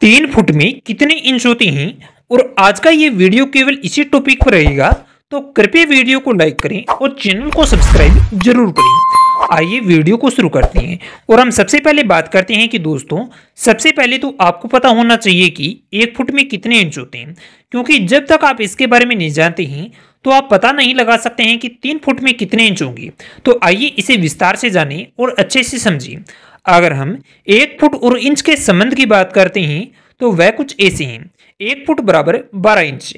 तीन फुट में कितने इंच होते हैं और आज का ये वीडियो केवल इसी टॉपिक पर रहेगा तो कृपया वीडियो को लाइक करें और चैनल को सब्सक्राइब जरूर करें आइए वीडियो को शुरू करते हैं और हम सबसे पहले बात करते हैं कि दोस्तों सबसे पहले तो आपको पता होना चाहिए कि एक फुट में कितने इंच होते हैं क्योंकि जब तक आप इसके बारे में नहीं जानते हैं तो आप पता नहीं लगा सकते हैं कि तीन फुट में कितने इंच होंगे तो आइए इसे विस्तार से जानें और अच्छे से समझें अगर हम एक फुट और इंच के संबंध की बात करते हैं तो वह कुछ ऐसे हैं एक फुट बराबर बारह इंच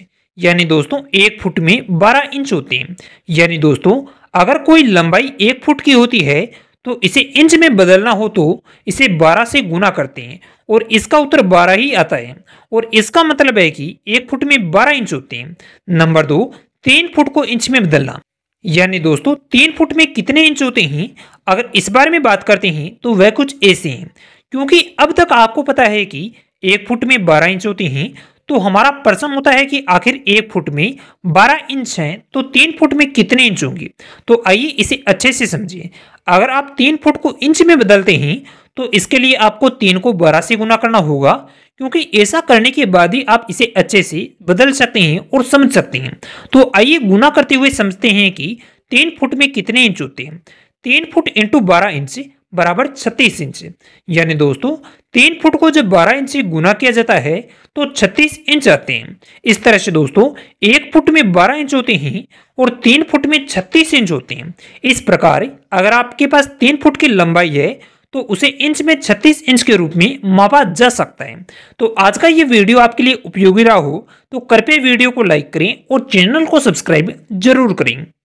यानी दोस्तों एक फुट में बारह इंच होते हैं यानी दोस्तों अगर कोई लंबाई एक फुट की होती है तो इसे इंच में बदलना हो तो इसे 12 से गुना करते हैं और इसका उत्तर 12 ही आता है और इसका मतलब है कि एक फुट में 12 इंच होते हैं नंबर दो तीन फुट को इंच में बदलना यानी दोस्तों तीन फुट में कितने इंच होते हैं अगर इस बारे में बात करते हैं तो वह कुछ ऐसे हैं क्योंकि अब तक आपको पता है कि एक फुट में बारह इंच होते हैं तो हमारा प्रश्न होता है कि आखिर एक फुट में बारह इंच हैं तो तीन फुट में कितने इंच होंगे तो आइए इसे अच्छे से समझिए अगर आप तीन फुट को इंच में बदलते हैं तो इसके लिए आपको तीन को बारह से गुना करना होगा क्योंकि ऐसा करने के बाद ही आप इसे अच्छे से बदल सकते हैं और समझ सकते हैं तो आइए गुना करते हुए समझते हैं कि तीन फुट में कितने इंच होते हैं तीन फुट इंटू बारह इंच बराबर छत्तीस इंच यानी दोस्तों तीन फुट को जब बारह इंच गुना किया जाता है तो छत्तीस इंच आते हैं इस तरह से दोस्तों एक फुट में बारह इंच होते हैं और तीन फुट में छत्तीस इंच होते हैं इस प्रकार अगर आपके पास तीन फुट की लंबाई है तो उसे इंच में 36 इंच के रूप में मापा जा सकता है तो आज का ये वीडियो आपके लिए उपयोगी रहा हो तो कृपया वीडियो को लाइक करें और चैनल को सब्सक्राइब जरूर करें